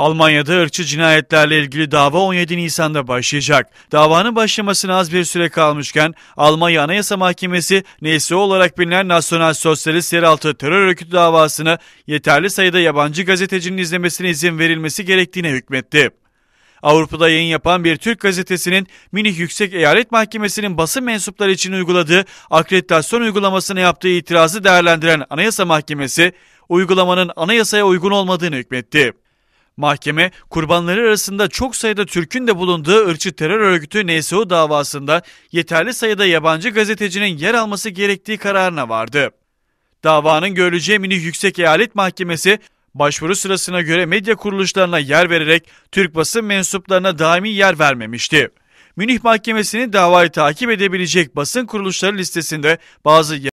Almanya'da ırkçı cinayetlerle ilgili dava 17 Nisan'da başlayacak. Davanın başlamasına az bir süre kalmışken Almanya Anayasa Mahkemesi NSO olarak bilinen Nasyonal Sosyalist Yeraltı Terör Örgütü davasını yeterli sayıda yabancı gazetecinin izlemesine izin verilmesi gerektiğine hükmetti. Avrupa'da yayın yapan bir Türk gazetesinin Münih Yüksek Eyalet Mahkemesi'nin basın mensupları için uyguladığı akreditasyon uygulamasına yaptığı itirazı değerlendiren Anayasa Mahkemesi, uygulamanın anayasaya uygun olmadığını hükmetti. Mahkeme kurbanları arasında çok sayıda Türk'ün de bulunduğu ırkçı terör örgütü NSO davasında yeterli sayıda yabancı gazetecinin yer alması gerektiği kararına vardı. Davanın görüleceği Münih Yüksek Eyalet Mahkemesi başvuru sırasına göre medya kuruluşlarına yer vererek Türk basın mensuplarına daimi yer vermemişti. Münih Mahkemesi'nin davayı takip edebilecek basın kuruluşları listesinde bazı